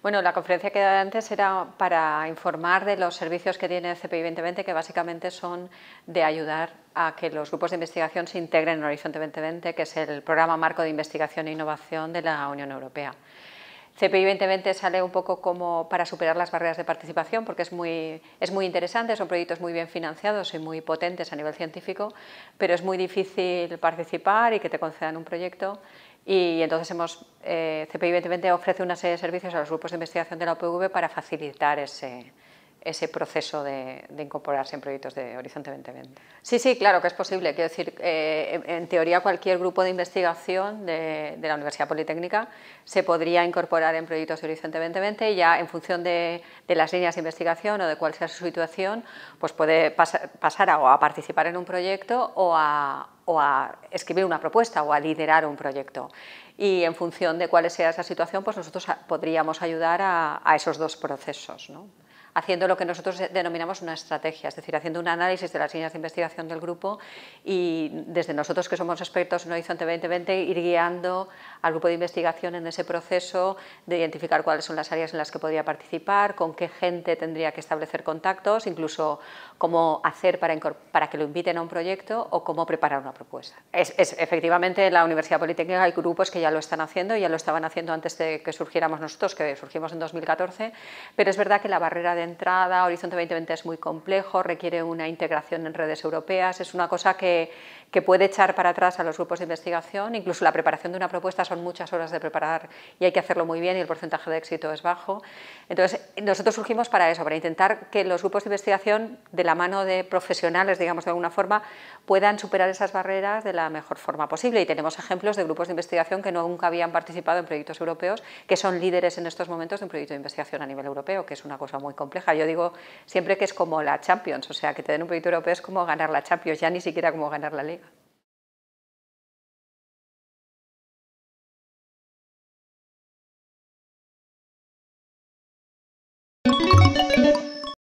Bueno, la conferencia que daba antes era para informar de los servicios que tiene el CPI 2020, que básicamente son de ayudar a que los grupos de investigación se integren en Horizonte 2020, que es el programa marco de investigación e innovación de la Unión Europea. CPI 2020 sale un poco como para superar las barreras de participación porque es muy, es muy interesante, son proyectos muy bien financiados y muy potentes a nivel científico, pero es muy difícil participar y que te concedan un proyecto y entonces hemos, eh, CPI 2020 ofrece una serie de servicios a los grupos de investigación de la UPV para facilitar ese, ese proceso de, incorporarse en proyectos de Horizonte 2020. Sí, sí, claro que es posible. Quiero decir, eh, en, teoría cualquier grupo de investigación de, la Universidad Politécnica se podría incorporar en proyectos de Horizonte 2020 y ya en función de, las líneas de investigación o de cuál sea su situación, pues puede pasar, a, participar en un proyecto o a, escribir una propuesta o a liderar un proyecto. Y en función de cuál sea esa situación, pues nosotros podríamos ayudar a, esos dos procesos haciendo lo que nosotros denominamos una estrategia, es decir, haciendo un análisis de las líneas de investigación del grupo y desde nosotros que somos expertos en Horizonte 2020 ir guiando al grupo de investigación en ese proceso de identificar cuáles son las áreas en las que podría participar, con qué gente tendría que establecer contactos, incluso cómo hacer para, para que lo inviten a un proyecto o cómo preparar una propuesta. Es, efectivamente, en la Universidad Politécnica hay grupos que ya lo están haciendo, y ya lo estaban haciendo antes de que surgiéramos nosotros, que surgimos en 2014, pero es verdad que la barrera de entrada, Horizonte 2020 es muy complejo, requiere una integración en redes europeas, es una cosa que, que puede echar para atrás a los grupos de investigación, incluso la preparación de una propuesta son muchas horas de preparar y hay que hacerlo muy bien y el porcentaje de éxito es bajo. Entonces, nosotros surgimos para eso, para intentar que los grupos de investigación, de la mano de profesionales, digamos de alguna forma, puedan superar esas barreras de la mejor forma posible. Y tenemos ejemplos de grupos de investigación que nunca habían participado en proyectos europeos, que son líderes en estos momentos de un proyecto de investigación a nivel europeo, que es una cosa muy compleja yo digo siempre que es como la Champions, o sea, que tener un proyecto europeo es como ganar la Champions, ya ni siquiera como ganar la Liga.